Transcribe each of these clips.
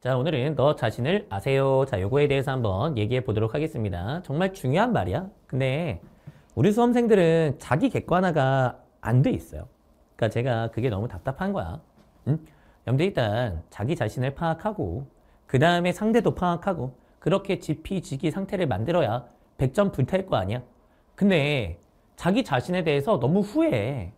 자 오늘은 너 자신을 아세요 자 요거에 대해서 한번 얘기해 보도록 하겠습니다 정말 중요한 말이야 근데 우리 수험생들은 자기 객관화가 안 돼 있어요 그러니까 제가 그게 너무 답답한 거야 응? 염대 일단 자기 자신을 파악하고 그 다음에 상대도 파악하고 그렇게 지피지기 상태를 만들어야 100점 불탈 거 아니야 근데 자기 자신에 대해서 너무 후회해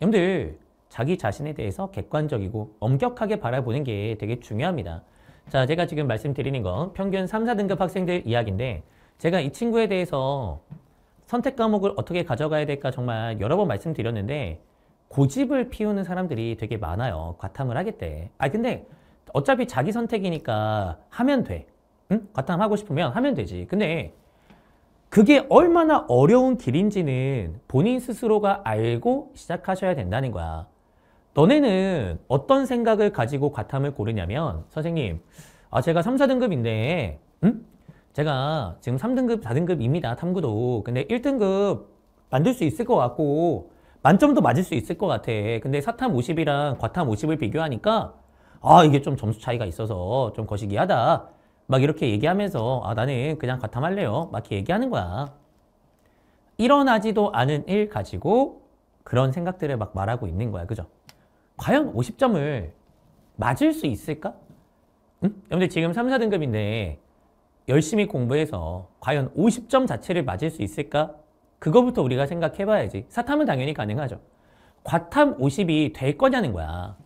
염들 자기 자신에 대해서 객관적이고 엄격하게 바라보는 게 되게 중요합니다. 자, 제가 지금 말씀드리는 건 평균 3, 4등급 학생들 이야기인데 제가 이 친구에 대해서 선택 과목을 어떻게 가져가야 될까 정말 여러 번 말씀드렸는데 고집을 피우는 사람들이 되게 많아요. 과탐을 하겠대. 아 근데 어차피 자기 선택이니까 하면 돼. 응? 과탐하고 싶으면 하면 되지. 근데 그게 얼마나 어려운 길인지는 본인 스스로가 알고 시작하셔야 된다는 거야. 너네는 어떤 생각을 가지고 과탐을 고르냐면 선생님 아 제가 3, 4등급인데 음? 제가 지금 3등급, 4등급입니다. 탐구도. 근데 1등급 만들 수 있을 것 같고 만점도 맞을 수 있을 것 같아. 근데 사탐 50이랑 과탐 50을 비교하니까 아 이게 좀 점수 차이가 있어서 좀 거시기하다. 막 이렇게 얘기하면서 아 나는 그냥 과탐할래요. 막 이렇게 얘기하는 거야. 일어나지도 않은 일 가지고 그런 생각들을 막 말하고 있는 거야. 그죠? 과연 50점을 맞을 수 있을까? 응? 여러분들 지금 3, 4등급인데 열심히 공부해서 과연 50점 자체를 맞을 수 있을까? 그거부터 우리가 생각해봐야지. 사탐은 당연히 가능하죠. 과탐 50이 될 거냐는 거야.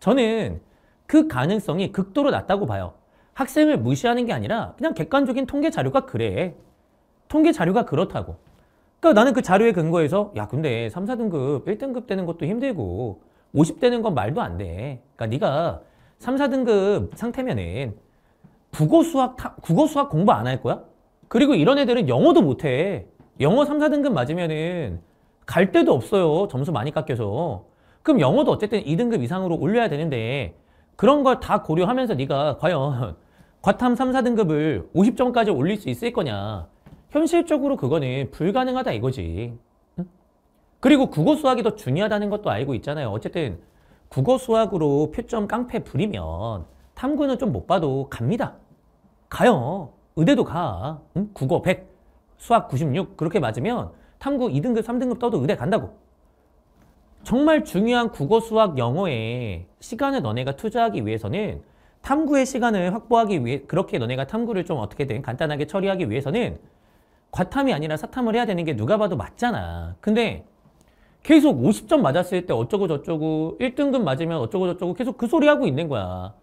저는 그 가능성이 극도로 낮다고 봐요. 학생을 무시하는 게 아니라 그냥 객관적인 통계 자료가 그래. 통계 자료가 그렇다고. 그러니까 나는 그 자료에 근거해서 야 근데 3, 4등급 1등급 되는 것도 힘들고 50대는건 말도 안 돼. 그러니까 네가 3, 4등급 상태면은 국어 수학 타, 국어 수학 공부 안 할 거야? 그리고 이런 애들은 영어도 못 해. 영어 3, 4등급 맞으면은 갈 데도 없어요. 점수 많이 깎여서. 그럼 영어도 어쨌든 2등급 이상으로 올려야 되는데 그런 걸 다 고려하면서 네가 과연 과탐 3, 4등급을 50점까지 올릴 수 있을 거냐. 현실적으로 그거는 불가능하다 이거지. 그리고 국어 수학이 더 중요하다는 것도 알고 있잖아요. 어쨌든 국어 수학으로 표점 깡패 부리면 탐구는 좀 못 봐도 갑니다. 가요. 의대도 가. 응? 국어 100, 수학 96 그렇게 맞으면 탐구 2등급, 3등급 떠도 의대 간다고. 정말 중요한 국어, 수학, 영어에 시간을 너네가 투자하기 위해서는 탐구의 시간을 확보하기 위해 그렇게 너네가 탐구를 좀 어떻게든 간단하게 처리하기 위해서는 과탐이 아니라 사탐을 해야 되는 게 누가 봐도 맞잖아. 근데 계속 50점 맞았을 때 어쩌고 저쩌고 1등급 맞으면 어쩌고 저쩌고 계속 그 소리 하고 있는 거야.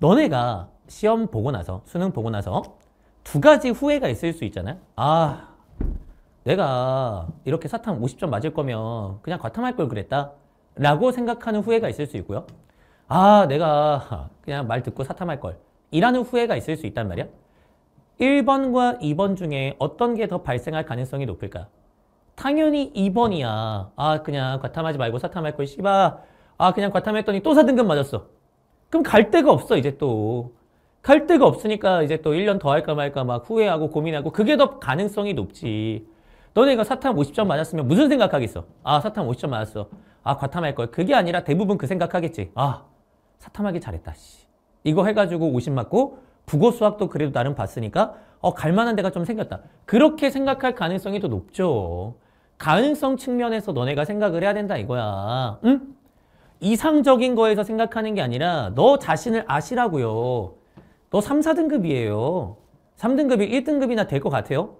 너네가 시험 보고 나서 수능 보고 나서 두 가지 후회가 있을 수 있잖아요. 아 내가 이렇게 사탐 50점 맞을 거면 그냥 과탐할 걸 그랬다 라고 생각하는 후회가 있을 수 있고요. 아 내가 그냥 말 듣고 사탐할 걸 이라는 후회가 있을 수 있단 말이야. 1번과 2번 중에 어떤 게 더 발생할 가능성이 높을까? 당연히 2번이야. 아 그냥 과탐하지 말고 사탐할 걸 씨바. 아 그냥 과탐했더니 또 4등급 맞았어. 그럼 갈 데가 없어 이제 또. 갈 데가 없으니까 이제 또 1년 더 할까 말까 막 후회하고 고민하고 그게 더 가능성이 높지. 너네가 사탐 50점 맞았으면 무슨 생각하겠어? 아 사탐 50점 맞았어. 아 과탐할 걸. 그게 아니라 대부분 그 생각하겠지. 아 사탐하기 잘했다. 씨. 이거 해가지고 50 맞고 국어 수학도 그래도 나름 봤으니까 어 갈만한 데가 좀 생겼다. 그렇게 생각할 가능성이 더 높죠. 가능성 측면에서 너네가 생각을 해야 된다 이거야. 응? 이상적인 거에서 생각하는 게 아니라 너 자신을 아시라고요. 너 3, 4등급이에요. 3등급이 1등급이나 될 것 같아요?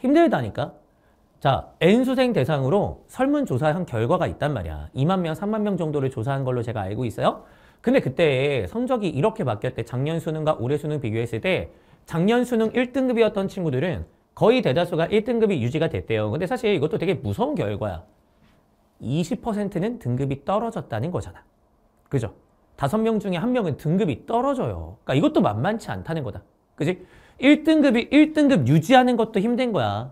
힘들다니까. 자, N수생 대상으로 설문조사한 결과가 있단 말이야. 2만 명, 3만 명 정도를 조사한 걸로 제가 알고 있어요. 근데 그때 성적이 이렇게 바뀌었대. 작년 수능과 올해 수능 비교했을 때 작년 수능 1등급이었던 친구들은 거의 대다수가 1등급이 유지가 됐대요. 근데 사실 이것도 되게 무서운 결과야. 20%는 등급이 떨어졌다는 거잖아. 그죠? 5명 중에 한 명은 등급이 떨어져요. 그러니까 이것도 만만치 않다는 거다. 그지? 1등급이 1등급 유지하는 것도 힘든 거야.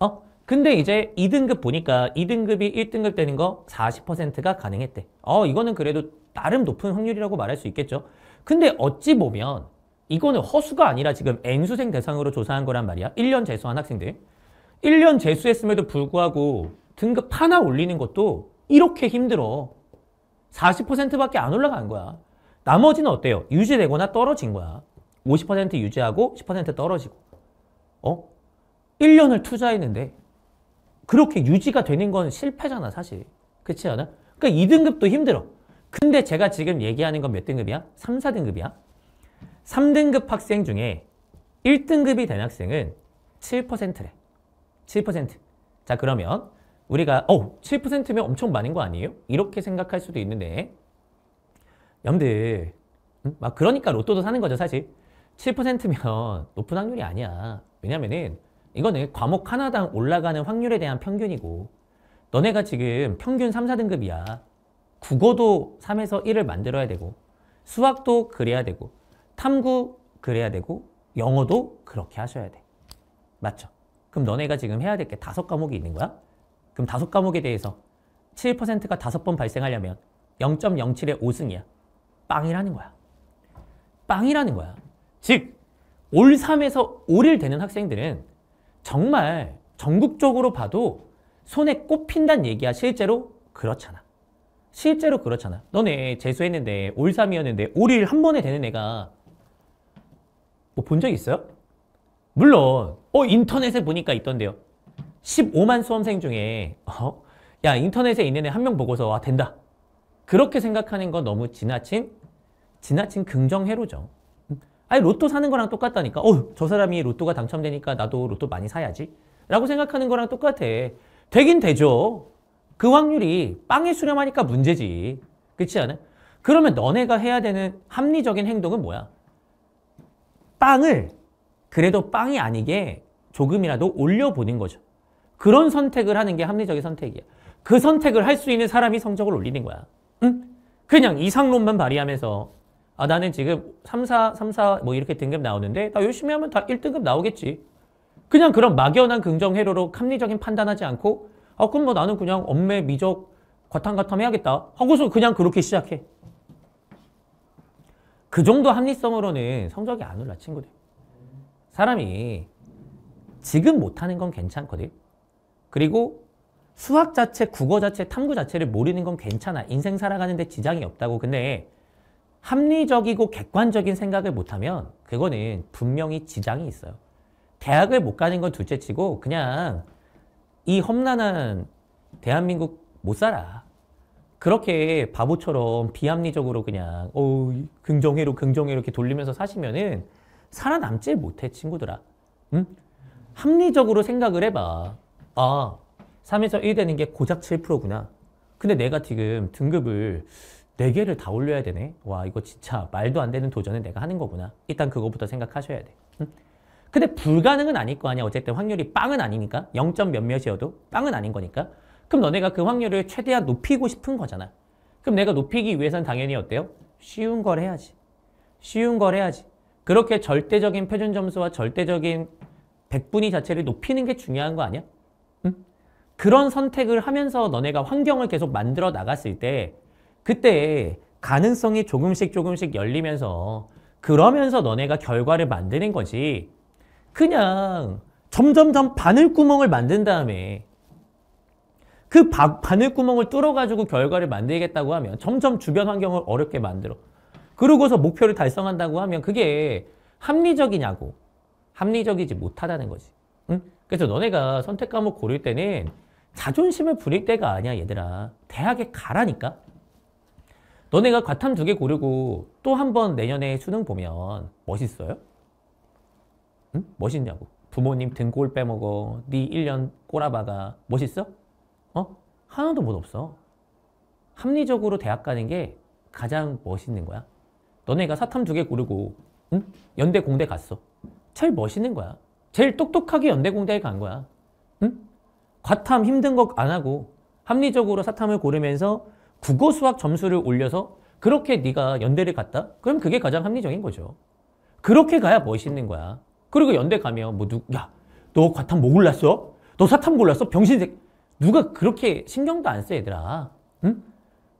어? 근데 이제 2등급 보니까 2등급이 1등급 되는 거 40%가 가능했대. 어, 이거는 그래도 나름 높은 확률이라고 말할 수 있겠죠. 근데 어찌 보면 이거는 허수가 아니라 지금 N수생 대상으로 조사한 거란 말이야. 1년 재수한 학생들. 1년 재수했음에도 불구하고 등급 하나 올리는 것도 이렇게 힘들어. 40%밖에 안 올라간 거야. 나머지는 어때요? 유지되거나 떨어진 거야. 50% 유지하고 10% 떨어지고. 어? 1년을 투자했는데 그렇게 유지가 되는 건 실패잖아, 사실. 그렇지 않아? 그러니까 2등급도 힘들어. 근데 제가 지금 얘기하는 건 몇 등급이야? 3, 4등급이야? 3등급 학생 중에 1등급이 된 학생은 7%래. 7%. 자 그러면 우리가 어 7%면 엄청 많은 거 아니에요? 이렇게 생각할 수도 있는데 염들 음? 막 그러니까 로또도 사는 거죠 사실 7%면 높은 확률이 아니야 왜냐면은 이거는 과목 하나당 올라가는 확률에 대한 평균이고 너네가 지금 평균 3, 4등급이야 국어도 3에서 1을 만들어야 되고 수학도 그래야 되고 탐구 그래야 되고 영어도 그렇게 하셔야 돼. 맞죠? 그럼 너네가 지금 해야 될 게 다섯 과목이 있는 거야? 그럼 다섯 과목에 대해서 7%가 다섯 번 발생하려면 0.07의 5승이야. 빵이라는 거야. 빵이라는 거야. 즉, 올 3에서 5를 되는 학생들은 정말 전국적으로 봐도 손에 꼽힌다는 얘기야. 실제로 그렇잖아. 실제로 그렇잖아. 너네 재수했는데 올 3이었는데 5를 한 번에 되는 애가 뭐본적 있어요? 물론 어 인터넷에 보니까 있던데요. 15만 수험생 중에 어? 야 인터넷에 있는 애 한 명 보고서 와 아, 된다. 그렇게 생각하는 건 너무 지나친 지나친 긍정회로죠. 아니 로또 사는 거랑 똑같다니까. 어저 사람이 로또가 당첨되니까 나도 로또 많이 사야지. 라고 생각하는 거랑 똑같아. 되긴 되죠. 그 확률이 빵에 수렴하니까 문제지. 그렇지 않아? 그러면 너네가 해야 되는 합리적인 행동은 뭐야? 빵을 그래도 빵이 아니게 조금이라도 올려보는 거죠. 그런 선택을 하는 게 합리적인 선택이야. 그 선택을 할 수 있는 사람이 성적을 올리는 거야. 응? 그냥 이상론만 발휘하면서 아 나는 지금 3, 4, 3, 4뭐 이렇게 등급 나오는데 나 열심히 하면 다 1등급 나오겠지. 그냥 그런 막연한 긍정 회로로 합리적인 판단하지 않고 아 그럼 뭐 나는 그냥 엄매 미적 과탐 과탐 해야겠다 하고서 그냥 그렇게 시작해. 그 정도 합리성으로는 성적이 안 올라 친구들. 사람이 지금 못하는 건 괜찮거든. 그리고 수학 자체, 국어 자체, 탐구 자체를 모르는 건 괜찮아. 인생 살아가는데 지장이 없다고. 근데 합리적이고 객관적인 생각을 못하면 그거는 분명히 지장이 있어요. 대학을 못 가는 건 둘째치고 그냥 이 험난한 대한민국 못 살아. 그렇게 바보처럼 비합리적으로 그냥 어 긍정회로 긍정회 이렇게 돌리면서 사시면은 살아남지 못해 친구들아. 응? 합리적으로 생각을 해봐. 아 3에서 1 되는 게 고작 7%구나. 근데 내가 지금 등급을 4개를 다 올려야 되네. 와 이거 진짜 말도 안 되는 도전을 내가 하는 거구나. 일단 그거부터 생각하셔야 돼. 응? 근데 불가능은 아닐 거 아니야. 어쨌든 확률이 빵은 아니니까. 0. 점 몇몇이어도 빵은 아닌 거니까. 그럼 너네가 그 확률을 최대한 높이고 싶은 거잖아. 그럼 내가 높이기 위해서는 당연히 어때요? 쉬운 걸 해야지. 쉬운 걸 해야지. 그렇게 절대적인 표준 점수와 절대적인 백분위 자체를 높이는 게 중요한 거 아니야? 응? 그런 선택을 하면서 너네가 환경을 계속 만들어 나갔을 때 그때 가능성이 조금씩 조금씩 열리면서 그러면서 너네가 결과를 만드는 거지 그냥 점점점 바늘구멍을 만든 다음에 그 바, 바늘구멍을 뚫어가지고 결과를 만들겠다고 하면 점점 주변 환경을 어렵게 만들어. 그러고서 목표를 달성한다고 하면 그게 합리적이냐고. 합리적이지 못하다는 거지. 응? 그래서 너네가 선택 과목 고를 때는 자존심을 부릴 때가 아니야 얘들아. 대학에 가라니까. 너네가 과탐 두 개 고르고 또 한 번 내년에 수능 보면 멋있어요? 응? 멋있냐고. 부모님 등골 빼먹어. 네 1년 꼬라박아. 멋있어? 하나도 못 없어. 합리적으로 대학 가는 게 가장 멋있는 거야. 너네가 사탐 두 개 고르고 응? 연대 공대 갔어. 제일 멋있는 거야. 제일 똑똑하게 연대 공대에 간 거야. 응? 과탐 힘든 거 안 하고 합리적으로 사탐을 고르면서 국어 수학 점수를 올려서 그렇게 네가 연대를 갔다? 그럼 그게 가장 합리적인 거죠. 그렇게 가야 멋있는 거야. 그리고 연대 가면 뭐누 야너 과탐 뭐 골랐어? 너 사탐 골랐어? 병신색 누가 그렇게 신경도 안 써, 얘들아. 응?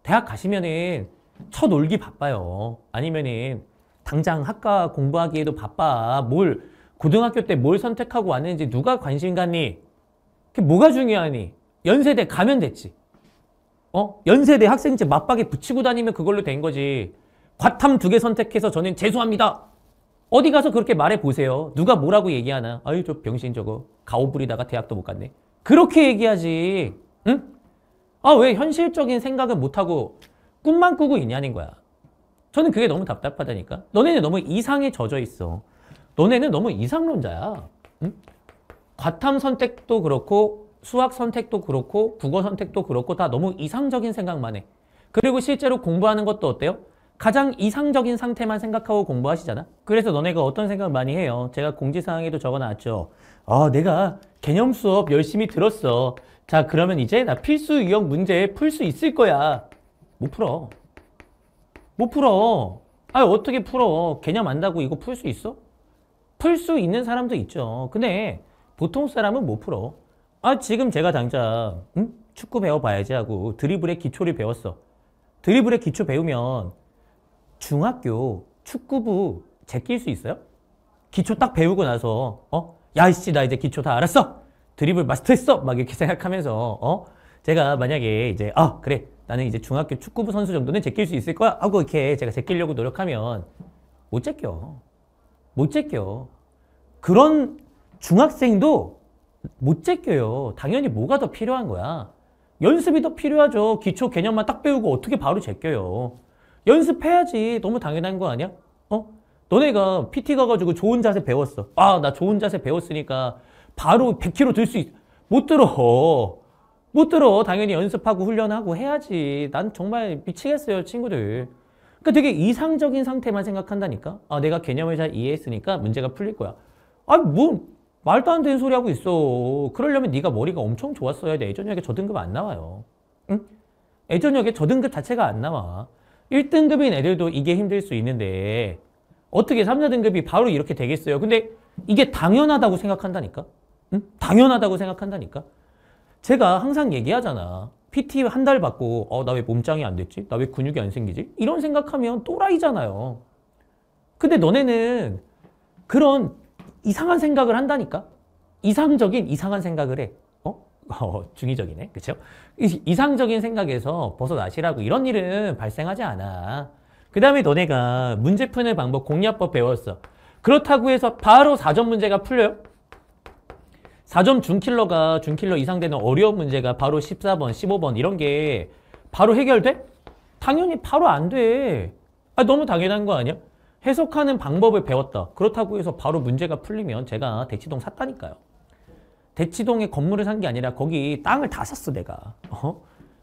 대학 가시면은 첫놀기 바빠요. 아니면은 당장 학과 공부하기에도 바빠. 뭘, 고등학교 때 뭘 선택하고 왔는지 누가 관심 갖니? 그게 뭐가 중요하니? 연세대 가면 됐지. 어? 연세대 학생증 맞박에 붙이고 다니면 그걸로 된 거지. 과탐 두 개 선택해서 저는 재수합니다. 어디 가서 그렇게 말해 보세요. 누가 뭐라고 얘기하나. 아유, 저 병신 저거. 가오 부리다가 대학도 못 갔네. 그렇게 얘기하지. 응? 아, 왜 현실적인 생각을 못하고 꿈만 꾸고 있냐는 거야. 저는 그게 너무 답답하다니까. 너네는 너무 이상에 젖어 있어. 너네는 너무 이상론자야. 응? 과탐 선택도 그렇고 수학 선택도 그렇고 국어 선택도 그렇고 다 너무 이상적인 생각만 해. 그리고 실제로 공부하는 것도 어때요? 가장 이상적인 상태만 생각하고 공부하시잖아. 그래서 너네가 어떤 생각 을 많이 해요? 제가 공지사항에도 적어놨죠. 아, 내가 개념 수업 열심히 들었어. 자, 그러면 이제 나 필수 유형 문제 풀 수 있을 거야. 못 풀어. 못 풀어. 아, 어떻게 풀어. 개념 안다고 이거 풀 수 있어? 풀 수 있는 사람도 있죠. 근데 보통 사람은 못 풀어. 아, 지금 제가 당장 응? 축구 배워봐야지 하고 드리블의 기초를 배웠어. 드리블의 기초 배우면 중학교 축구부 제낄 수 있어요? 기초 딱 배우고 나서 어? 야이씨 나 이제 기초 다 알았어. 드리블 마스터했어. 막 이렇게 생각하면서 어 제가 만약에 이제 아 그래 나는 이제 중학교 축구부 선수 정도는 제낄 수 있을 거야 하고 이렇게 제가 제끼려고 노력하면 못 제껴. 못 제껴. 그런 중학생도 못 제껴요. 당연히 뭐가 더 필요한 거야. 연습이 더 필요하죠. 기초 개념만 딱 배우고 어떻게 바로 제껴요. 연습해야지. 너무 당연한 거 아니야? 어? 너네가 PT 가가지고 좋은 자세 배웠어. 아, 나 좋은 자세 배웠으니까 바로 100kg 들 수 있... 못 들어. 못 들어. 당연히 연습하고 훈련하고 해야지. 난 정말 미치겠어요, 친구들. 그러니까 되게 이상적인 상태만 생각한다니까. 아, 내가 개념을 잘 이해했으니까 문제가 풀릴 거야. 아, 뭐 말도 안 되는 소리 하고 있어. 그러려면 네가 머리가 엄청 좋았어야 돼. 예전역에 저등급 안 나와요. 응? 예전역에 저등급 자체가 안 나와. 1등급인 애들도 이게 힘들 수 있는데 어떻게 3자 등급이 바로 이렇게 되겠어요? 근데 이게 당연하다고 생각한다니까? 응? 당연하다고 생각한다니까? 제가 항상 얘기하잖아. PT 한 달 받고 어나 왜 몸짱이 안 됐지? 나 왜 근육이 안 생기지? 이런 생각하면 또라이잖아요. 근데 너네는 그런 이상한 생각을 한다니까? 이상적인 이상한 생각을 해. 어? 어 중의적이네. 그쵸? 이상적인 생각에서 벗어나시라고 이런 일은 발생하지 않아. 그 다음에 너네가 문제 푸는 방법 공략법 배웠어. 그렇다고 해서 바로 4점 문제가 풀려요? 4점 준킬러가 준킬러 이상 되는 어려운 문제가 바로 14번, 15번 이런 게 바로 해결돼? 당연히 바로 안 돼. 아, 너무 당연한 거 아니야? 해석하는 방법을 배웠다. 그렇다고 해서 바로 문제가 풀리면 제가 대치동 샀다니까요. 대치동에 건물을 산 게 아니라 거기 땅을 다 샀어 내가. 어?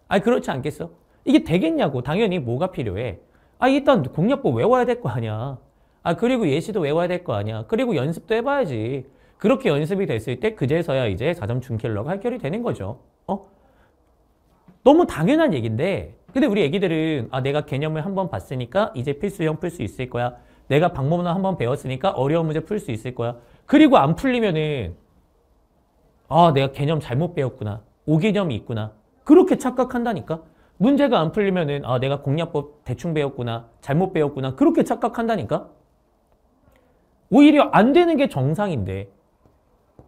아니 그렇지 않겠어? 이게 되겠냐고 당연히 뭐가 필요해? 아, 일단 공략법 외워야 될 거 아니야. 아, 그리고 예시도 외워야 될 거 아니야. 그리고 연습도 해봐야지. 그렇게 연습이 됐을 때 그제서야 이제 4점준 킬러가 해결이 되는 거죠. 어? 너무 당연한 얘기인데 근데 우리 애기들은 아 내가 개념을 한 번 봤으니까 이제 필수형 풀 수 있을 거야. 내가 방법론 한번 배웠으니까 어려운 문제 풀 수 있을 거야. 그리고 안 풀리면은 아 내가 개념 잘못 배웠구나. 오개념이 있구나. 그렇게 착각한다니까. 문제가 안 풀리면은 아 내가 공략법 대충 배웠구나 잘못 배웠구나 그렇게 착각한다니까 오히려 안 되는 게 정상인데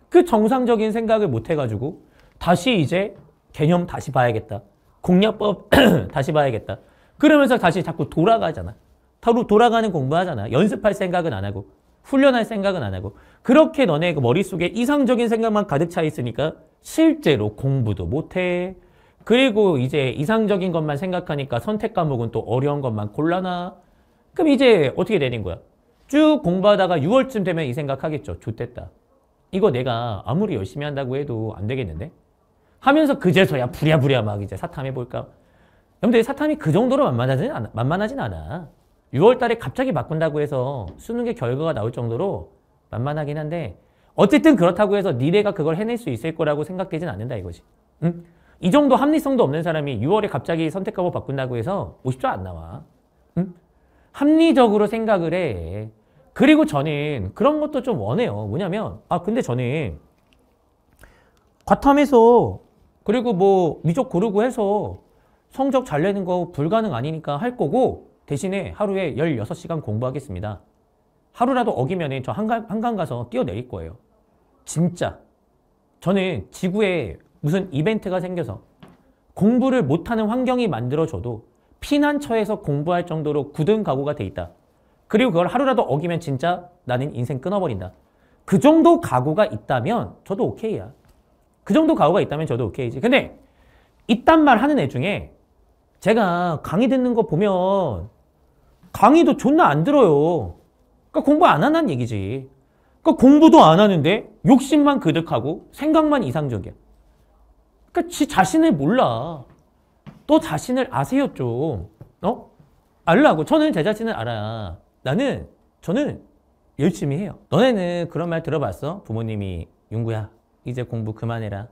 그 정상적인 생각을 못 해가지고 다시 이제 개념 다시 봐야겠다 공략법 다시 봐야겠다 그러면서 다시 자꾸 돌아가잖아 타로 돌아가는 공부하잖아 연습할 생각은 안 하고 훈련할 생각은 안 하고 그렇게 너네 그 머릿속에 이상적인 생각만 가득 차 있으니까 실제로 공부도 못해 그리고 이제 이상적인 것만 생각하니까 선택 과목은 또 어려운 것만 골라나? 그럼 이제 어떻게 되는 거야? 쭉 공부하다가 6월쯤 되면 이 생각하겠죠. 좋됐다. 이거 내가 아무리 열심히 한다고 해도 안 되겠는데? 하면서 그제서야 부랴부랴 막 이제 사탐해볼까? 여러분들 사탐이 그 정도로 만만하진, 않, 만만하진 않아. 6월 달에 갑자기 바꾼다고 해서 수능의 결과가 나올 정도로 만만하긴 한데 어쨌든 그렇다고 해서 니네가 그걸 해낼 수 있을 거라고 생각되진 않는다 이거지. 응? 이 정도 합리성도 없는 사람이 6월에 갑자기 선택과목 바꾼다고 해서 50조 안 나와. 응? 합리적으로 생각을 해. 그리고 저는 그런 것도 좀 원해요. 뭐냐면 아 근데 저는 과탐해서 그리고 뭐 미적 고르고 해서 성적 잘 내는 거 불가능 아니니까 할 거고 대신에 하루에 16시간 공부하겠습니다. 하루라도 어기면 저 한강, 한강 가서 뛰어내릴 거예요. 진짜. 저는 지구에 무슨 이벤트가 생겨서 공부를 못하는 환경이 만들어져도 피난처에서 공부할 정도로 굳은 각오가 돼 있다. 그리고 그걸 하루라도 어기면 진짜 나는 인생 끊어버린다. 그 정도 각오가 있다면 저도 오케이야. 그 정도 각오가 있다면 저도 오케이지. 근데 이딴 말 하는 애 중에 제가 강의 듣는 거 보면 강의도 존나 안 들어요. 그러니까 공부 안 하는 얘기지. 그러니까 공부도 안 하는데 욕심만 그득하고 생각만 이상적이야. 그러니까 지 자신을 몰라. 또 자신을 아세요 좀. 어? 알라고. 저는 제 자신을 알아. 나는 저는 열심히 해요. 너네는 그런 말 들어봤어? 부모님이 윤구야 이제 공부 그만해라.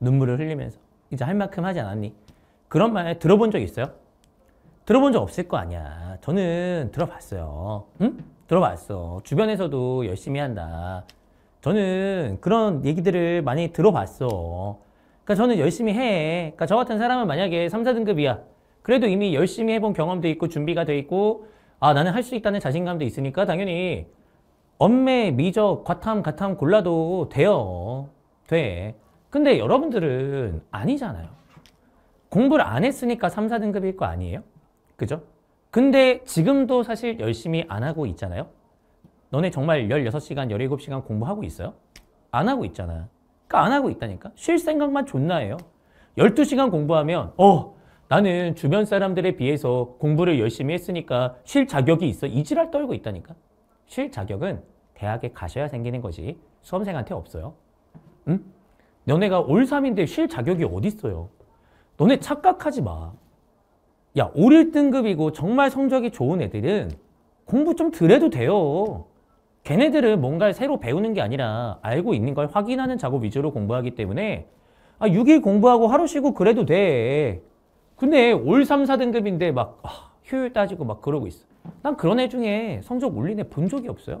눈물을 흘리면서 이제 할 만큼 하지 않았니? 그런 말 들어본 적 있어요? 들어본 적 없을 거 아니야. 저는 들어봤어요. 응? 들어봤어. 주변에서도 열심히 한다. 저는 그런 얘기들을 많이 들어봤어. 그러니까 저는 열심히 해. 그러니까 저 같은 사람은 만약에 3, 4등급이야. 그래도 이미 열심히 해본 경험도 있고 준비가 돼 있고 아 나는 할 수 있다는 자신감도 있으니까 당연히 엄매, 미적, 과탐, 가탐 골라도 돼요. 돼. 근데 여러분들은 아니잖아요. 공부를 안 했으니까 3, 4등급일 거 아니에요? 그죠? 근데 지금도 사실 열심히 안 하고 있잖아요. 너네 정말 16시간, 17시간 공부하고 있어요? 안 하고 있잖아. 요 그러니까 안 하고 있다니까. 쉴 생각만 존나 해요. 12시간 공부하면 어 나는 주변 사람들에 비해서 공부를 열심히 했으니까 쉴 자격이 있어. 이 지랄 떨고 있다니까. 쉴 자격은 대학에 가셔야 생기는 거지 수험생한테 없어요. 응? 너네가 올 3인데 쉴 자격이 어딨어요. 너네 착각하지 마. 야, 올 1등급이고 정말 성적이 좋은 애들은 공부 좀 덜 해도 돼요. 걔네들은 뭔가를 새로 배우는 게 아니라 알고 있는 걸 확인하는 작업 위주로 공부하기 때문에 아 6일 공부하고 하루 쉬고 그래도 돼. 근데 올 3, 4등급인데 막 아, 효율 따지고 막 그러고 있어. 난 그런 애 중에 성적 올린 애 본 적이 없어요.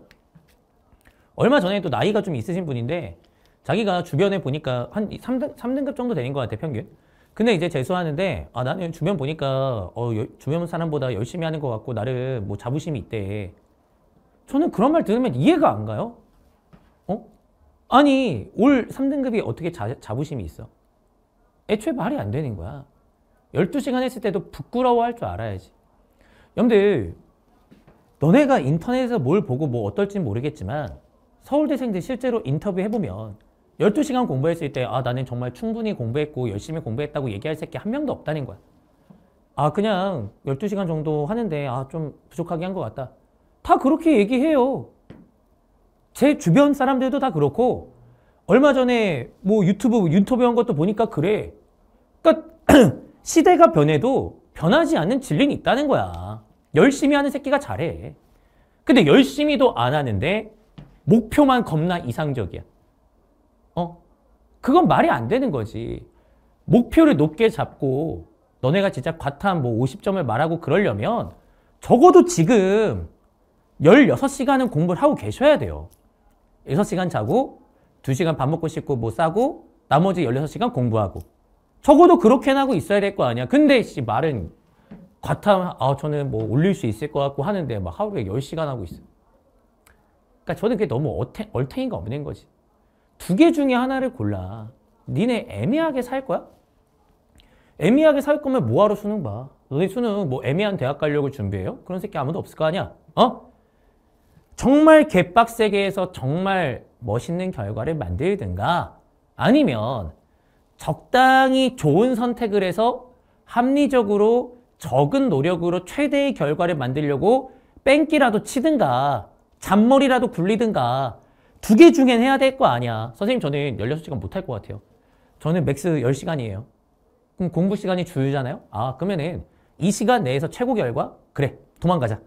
얼마 전에 또 나이가 좀 있으신 분인데 자기가 주변에 보니까 한 3등, 3등급 정도 되는 것 같아 평균. 근데 이제 재수하는데 아 나는 주변 보니까 어, 주변 사람보다 열심히 하는 것 같고 나를 뭐 자부심이 있대. 저는 그런 말 들으면 이해가 안 가요. 어? 아니 올 3등급이 어떻게 자, 자부심이 있어? 애초에 말이 안 되는 거야. 12시간 했을 때도 부끄러워할 줄 알아야지. 여러분들 너네가 인터넷에서 뭘 보고 뭐 어떨진 모르겠지만 서울대생들 실제로 인터뷰해보면 12시간 공부했을 때아 나는 정말 충분히 공부했고 열심히 공부했다고 얘기할 새끼 한 명도 없다는 거야. 아 그냥 12시간 정도 하는데 아좀 부족하게 한 것 같다. 다 그렇게 얘기해요. 제 주변 사람들도 다 그렇고 얼마 전에 뭐 유튜브 유튜브 한 것도 보니까 그래. 그러니까 시대가 변해도 변하지 않는 진리는 있다는 거야. 열심히 하는 새끼가 잘해. 근데 열심히도 안 하는데 목표만 겁나 이상적이야. 어? 그건 말이 안 되는 거지. 목표를 높게 잡고 너네가 진짜 과탐 뭐 50점을 말하고 그러려면 적어도 지금 16시간은 공부를 하고 계셔야 돼요. 6시간 자고 2시간 밥 먹고 씻고 뭐 싸고 나머지 16시간 공부하고 적어도 그렇게는 하고 있어야 될 거 아니야. 근데 씨 말은 과탐 아 저는 뭐 올릴 수 있을 것 같고 하는데 막 하루에 10시간 하고 있어요. 그러니까 저는 그게 너무 얼탱, 얼탱이가 없는 거지. 두 개 중에 하나를 골라. 니네 애매하게 살 거야? 애매하게 살 거면 뭐하러 수능 봐? 너네 수능 뭐 애매한 대학 가려고 준비해요? 그런 새끼 아무도 없을 거 아니야? 어? 정말 개빡세게 해서 정말 멋있는 결과를 만들든가 아니면 적당히 좋은 선택을 해서 합리적으로 적은 노력으로 최대의 결과를 만들려고 뺑기라도 치든가 잔머리라도 굴리든가 두 개 중엔 해야 될 거 아니야. 선생님 저는 16시간 못할것 같아요. 저는 맥스 10시간이에요. 그럼 공부 시간이 주유잖아요? 아 그러면은 이 시간 내에서 최고 결과? 그래 도망가자.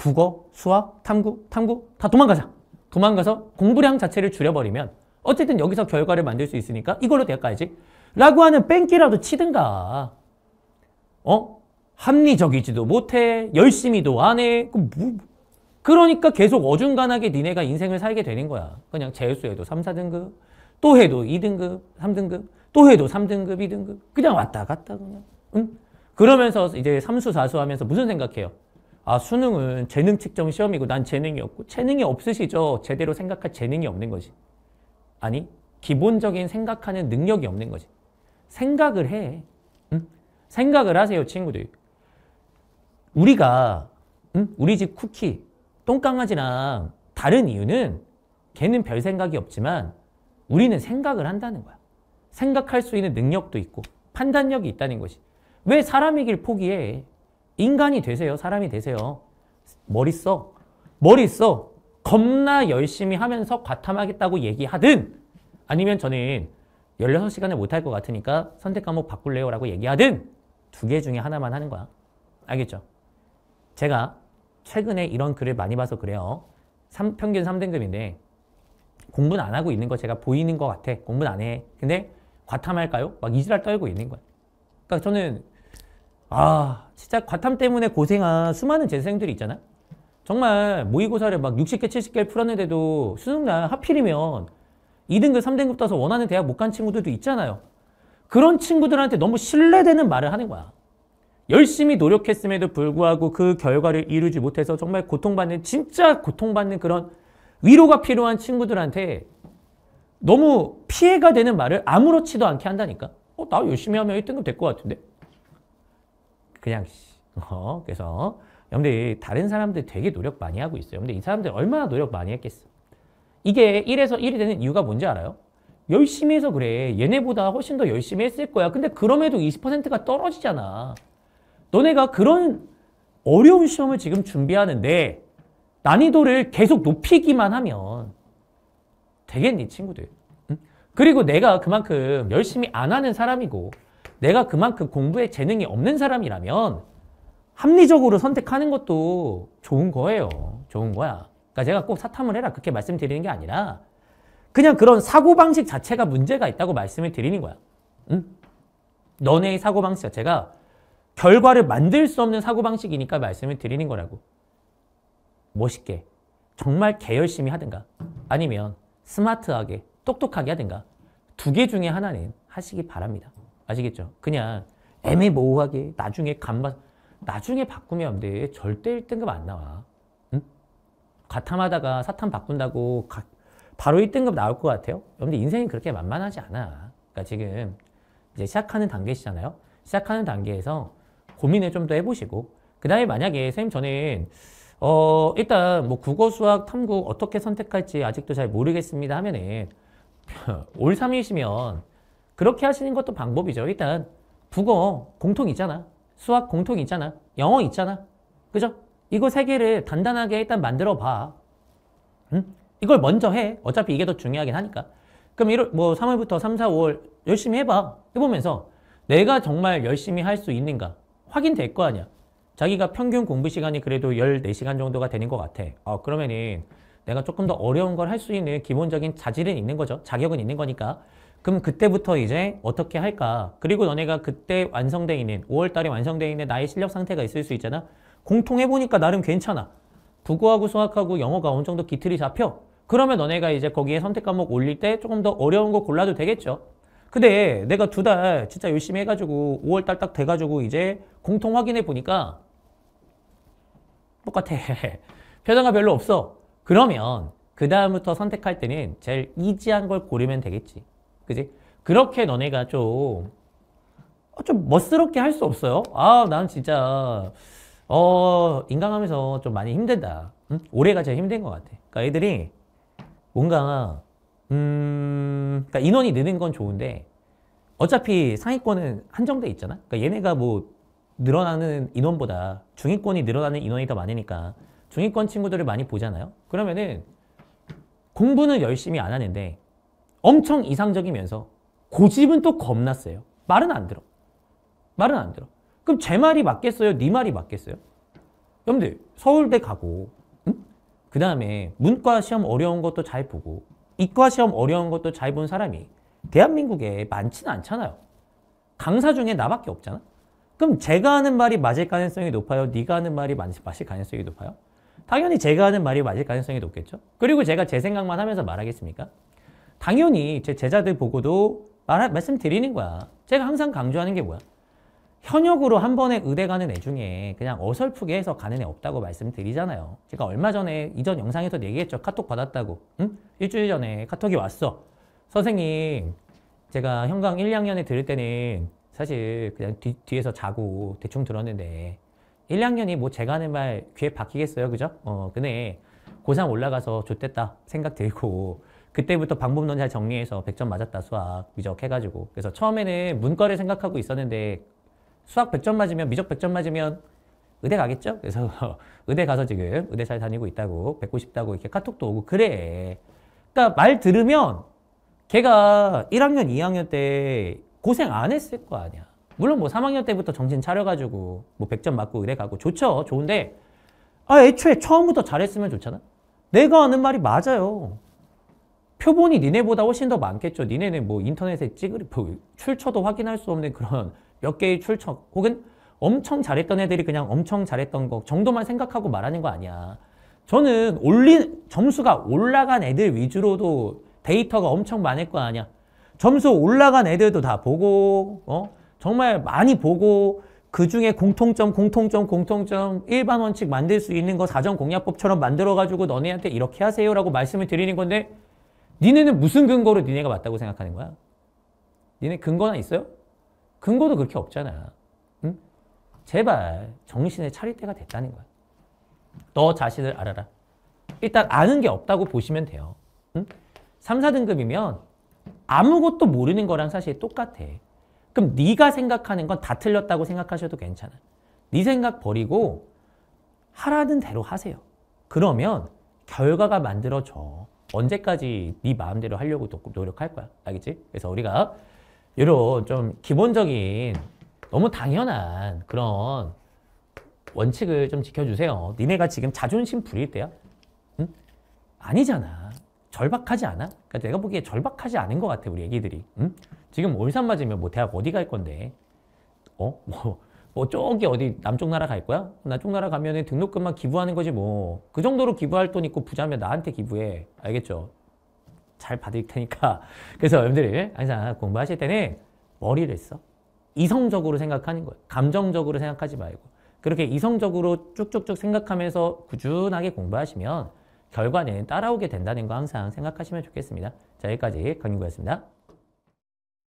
국어, 수학, 탐구, 탐구 다 도망가자. 도망가서 공부량 자체를 줄여버리면 어쨌든 여기서 결과를 만들 수 있으니까 이걸로 대학 가야지. 라고 하는 뺑기라도 치든가. 어? 합리적이지도 못해. 열심히도 안 해. 뭐, 뭐. 그러니까 계속 어중간하게 니네가 인생을 살게 되는 거야. 그냥 재수해도 3, 4등급. 또 해도 2등급, 3등급. 또 해도 3등급, 2등급. 그냥 왔다 갔다 그냥. 응? 그러면서 이제 3수4수 하면서 무슨 생각해요? 아, 수능은 재능 측정 시험이고 난 재능이 없고 재능이 없으시죠. 제대로 생각할 재능이 없는 거지. 아니, 기본적인 생각하는 능력이 없는 거지. 생각을 해. 응? 생각을 하세요, 친구들. 우리가 응? 우리 집 쿠키, 똥강아지랑 다른 이유는 걔는 별 생각이 없지만 우리는 생각을 한다는 거야. 생각할 수 있는 능력도 있고 판단력이 있다는 것이. 왜 사람이길 포기해? 인간이 되세요. 사람이 되세요. 머리 써. 머리 써. 겁나 열심히 하면서 과탐하겠다고 얘기하든 아니면 저는 16시간을 못할 것 같으니까 선택 과목 바꿀래요 라고 얘기하든 두 개 중에 하나만 하는 거야. 알겠죠? 제가 최근에 이런 글을 많이 봐서 그래요. 3, 평균 3등급인데 공부는 안 하고 있는 거 제가 보이는 것 같아. 공부는 안 해. 근데 과탐할까요? 막 이지랄 떨고 있는 거야. 그러니까 저는 아 진짜 과탐 때문에 고생한 수많은 재생들이 있잖아. 정말 모의고사를 막 60개, 7 0개 풀었는데도 수능날 하필이면 2등급, 3등급 따서 원하는 대학 못 간 친구들도 있잖아요. 그런 친구들한테 너무 신뢰되는 말을 하는 거야. 열심히 노력했음에도 불구하고 그 결과를 이루지 못해서 정말 고통받는, 진짜 고통받는 그런 위로가 필요한 친구들한테 너무 피해가 되는 말을 아무렇지도 않게 한다니까? 어, 나 열심히 하면 1등급 될 것 같은데? 그냥 씨. 어, 그래서 여러분들 다른 사람들 되게 노력 많이 하고 있어요. 근데 이 사람들 얼마나 노력 많이 했겠어. 이게 1에서 1이 되는 이유가 뭔지 알아요? 열심히 해서 그래. 얘네보다 훨씬 더 열심히 했을 거야. 근데 그럼에도 20%가 떨어지잖아. 너네가 그런 어려운 시험을 지금 준비하는데 난이도를 계속 높이기만 하면 되겠니, 친구들? 응? 그리고 내가 그만큼 열심히 안 하는 사람이고 내가 그만큼 공부에 재능이 없는 사람이라면 합리적으로 선택하는 것도 좋은 거예요. 좋은 거야. 그러니까 제가 꼭 사탐을 해라 그렇게 말씀드리는 게 아니라 그냥 그런 사고방식 자체가 문제가 있다고 말씀을 드리는 거야. 응? 너네의 사고방식 자체가 결과를 만들 수 없는 사고방식이니까 말씀을 드리는 거라고. 멋있게 정말 개열심히 하든가 아니면 스마트하게 똑똑하게 하든가 두 개 중에 하나는 하시기 바랍니다. 아시겠죠? 그냥 애매모호하게 나중에 간만 나중에 바꾸면 안 돼. 절대 1등급 안 나와. 응? 과탐하다가 사탐 바꾼다고 가, 바로 1등급 나올 것 같아요? 여러분들 인생이 그렇게 만만하지 않아. 그러니까 지금 이제 시작하는 단계시잖아요. 시작하는 단계에서 고민을 좀 더 해보시고 그 다음에 만약에 선생님 저는 어 일단 뭐 국어, 수학, 탐구 어떻게 선택할지 아직도 잘 모르겠습니다 하면은 올 3일이시면 그렇게 하시는 것도 방법이죠. 일단 국어 공통 있잖아. 수학 공통 있잖아. 영어 있잖아. 그죠? 이거 세 개를 단단하게 일단 만들어 봐. 응? 이걸 먼저 해. 어차피 이게 더 중요하긴 하니까. 그럼 1월, 뭐 3월부터 3, 4, 월 열심히 해봐. 해보면서 내가 정말 열심히 할 수 있는가 확인될 거 아니야. 자기가 평균 공부 시간이 그래도 14시간 정도가 되는 것 같아. 어, 그러면은 내가 조금 더 어려운 걸 할 수 있는 기본적인 자질은 있는 거죠. 자격은 있는 거니까. 그럼 그때부터 이제 어떻게 할까? 그리고 너네가 그때 완성돼 있는 5월달에 완성돼 있는 나의 실력 상태가 있을 수 있잖아. 공통해보니까 나름 괜찮아. 국어하고 수학하고 영어가 어느 정도 기틀이 잡혀. 그러면 너네가 이제 거기에 선택 과목 올릴 때 조금 더 어려운 거 골라도 되겠죠. 근데 내가 두 달 진짜 열심히 해가지고 5월달 딱 돼가지고 이제 공통 확인해 보니까 똑같아. 표정가 별로 없어. 그러면 그 다음부터 선택할 때는 제일 이지한 걸 고르면 되겠지. 그지? 그렇게 너네가 좀, 어, 좀 멋스럽게 할 수 없어요. 아, 난 진짜, 어, 인강하면서 좀 많이 힘들다. 응? 올해가 제일 힘든 것 같아. 그니까 애들이 뭔가, 음, 그니까 인원이 느는 건 좋은데, 어차피 상위권은 한정돼 있잖아. 그니까 얘네가 뭐 늘어나는 인원보다 중위권이 늘어나는 인원이 더 많으니까 중위권 친구들을 많이 보잖아요. 그러면은 공부는 열심히 안 하는데 엄청 이상적이면서 고집은 또 겁나 세요. 말은 안 들어. 말은 안 들어. 그럼 제 말이 맞겠어요? 네 말이 맞겠어요? 여러분들 서울대 가고 응? 그 다음에 문과 시험 어려운 것도 잘 보고 이과 시험 어려운 것도 잘 본 사람이 대한민국에 많지는 않잖아요. 강사 중에 나밖에 없잖아. 그럼 제가 하는 말이 맞을 가능성이 높아요? 네가 하는 말이 맞을 가능성이 높아요? 당연히 제가 하는 말이 맞을 가능성이 높겠죠. 그리고 제가 제 생각만 하면서 말하겠습니까? 당연히 제 제자들 보고도 말, 말씀드리는 거야. 제가 항상 강조하는 게 뭐야? 현역으로 한 번에 의대 가는 애 중에 그냥 어설프게 해서 가는 애 없다고 말씀드리잖아요. 제가 얼마 전에 이전 영상에서 얘기했죠. 카톡 받았다고. 응? 일주일 전에 카톡이 왔어. 선생님, 제가 형강 1, 2학년에 들을 때는 사실 그냥 뒤, 뒤에서 자고 대충 들었는데 1, 2학년이 뭐 제가 하는 말 귀에 박히겠어요. 그죠? 어, 근데 고3 올라가서 좋댔다 생각 들고 그때부터 방법론 잘 정리해서 100점 맞았다 수학 미적 해가지고 그래서 처음에는 문과를 생각하고 있었는데 수학 100점 맞으면 미적 100점 맞으면 의대 가겠죠? 그래서 의대 가서 지금 의대 잘 다니고 있다고 뵙고 싶다고 이렇게 카톡도 오고 그래 그러니까 말 들으면 걔가 1학년 2학년 때 고생 안 했을 거 아니야 물론 뭐 3학년 때부터 정신 차려가지고 뭐 100점 맞고 의대 가고 좋죠 좋은데 아 애초에 처음부터 잘했으면 좋잖아 내가 하는 말이 맞아요 표본이 니네보다 훨씬 더 많겠죠. 니네는 뭐 인터넷에 찍그리 뭐 출처도 확인할 수 없는 그런 몇 개의 출처, 혹은 엄청 잘했던 애들이 그냥 엄청 잘했던 거 정도만 생각하고 말하는 거 아니야. 저는 올린, 점수가 올라간 애들 위주로도 데이터가 엄청 많을 거 아니야. 점수 올라간 애들도 다 보고, 어? 정말 많이 보고, 그 중에 공통점, 공통점, 공통점, 일반 원칙 만들 수 있는 거 사전 공약법처럼 만들어가지고 너네한테 이렇게 하세요라고 말씀을 드리는 건데, 니네는 무슨 근거로 니네가 맞다고 생각하는 거야? 니네 근거나 있어요? 근거도 그렇게 없잖아. 응? 제발 정신을 차릴 때가 됐다는 거야. 너 자신을 알아라. 일단 아는 게 없다고 보시면 돼요. 응? 3, 4등급이면 아무것도 모르는 거랑 사실 똑같아. 그럼 네가 생각하는 건 다 틀렸다고 생각하셔도 괜찮아. 네 생각 버리고 하라는 대로 하세요. 그러면 결과가 만들어져. 언제까지 네 마음대로 하려고 노력할 거야. 알겠지? 그래서 우리가 이런 좀 기본적인 너무 당연한 그런 원칙을 좀 지켜주세요. 니네가 지금 자존심 부릴 때야? 응? 아니잖아. 절박하지 않아? 그러니까 내가 보기에 절박하지 않은 것 같아, 우리 애기들이. 응? 지금 올산 맞으면 뭐 대학 어디 갈 건데? 어? 뭐뭐 저기 어디 남쪽 나라 갈 거야? 남쪽 나라 가면 등록금만 기부하는 거지 뭐. 그 정도로 기부할 돈 있고 부자면 나한테 기부해. 알겠죠? 잘 받을 테니까. 그래서 여러분들이 항상 공부하실 때는 머리를 써. 이성적으로 생각하는 거예요. 감정적으로 생각하지 말고. 그렇게 이성적으로 쭉쭉쭉 생각하면서 꾸준하게 공부하시면 결과는 따라오게 된다는 거 항상 생각하시면 좋겠습니다. 자, 여기까지 강민구였습니다.